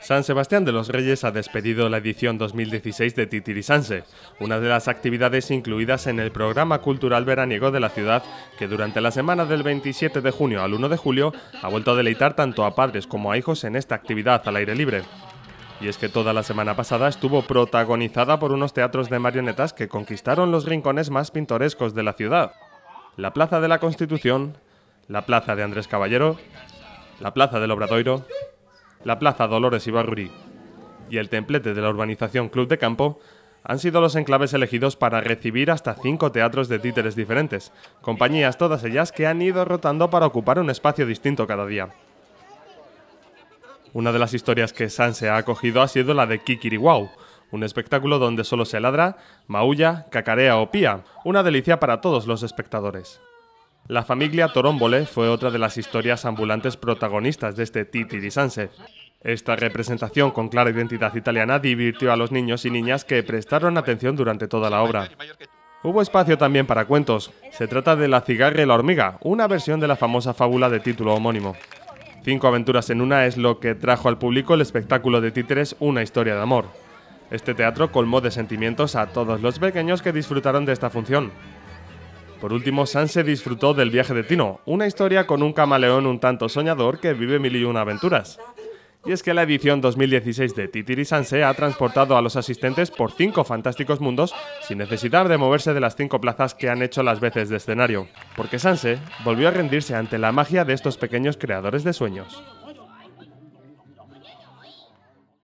San Sebastián de los Reyes ha despedido la edición 2016 de Titirisanse, una de las actividades incluidas en el programa cultural veraniego de la ciudad, que durante la semana del 27 de junio al 1 de julio ha vuelto a deleitar tanto a padres como a hijos en esta actividad al aire libre. Y es que toda la semana pasada estuvo protagonizada por unos teatros de marionetas que conquistaron los rincones más pintorescos de la ciudad. La Plaza de la Constitución, la Plaza de Andrés Caballero, la Plaza del Obradoiro, la Plaza Dolores Ibarruri y el templete de la urbanización Club de Campo han sido los enclaves elegidos para recibir hasta cinco teatros de títeres diferentes, compañías todas ellas que han ido rotando para ocupar un espacio distinto cada día. Una de las historias que Sanse ha acogido ha sido la de Kikiriwau, un espectáculo donde solo se ladra, maulla, cacarea o pía, una delicia para todos los espectadores. La familia Torombole fue otra de las historias ambulantes protagonistas de este Sanse... Esta representación con clara identidad italiana divirtió a los niños y niñas que prestaron atención durante toda la obra. Hubo espacio también para cuentos. Se trata de La cigarra y la hormiga, una versión de la famosa fábula de título homónimo. Cinco aventuras en una es lo que trajo al público el espectáculo de títeres Una historia de amor. Este teatro colmó de sentimientos a todos los pequeños que disfrutaron de esta función. Por último, Sanse disfrutó del viaje de Tino, una historia con un camaleón un tanto soñador que vive mil y una aventuras. Y es que la edición 2016 de Titiri Sanse ha transportado a los asistentes por cinco fantásticos mundos sin necesidad de moverse de las cinco plazas que han hecho las veces de escenario, porque Sanse volvió a rendirse ante la magia de estos pequeños creadores de sueños.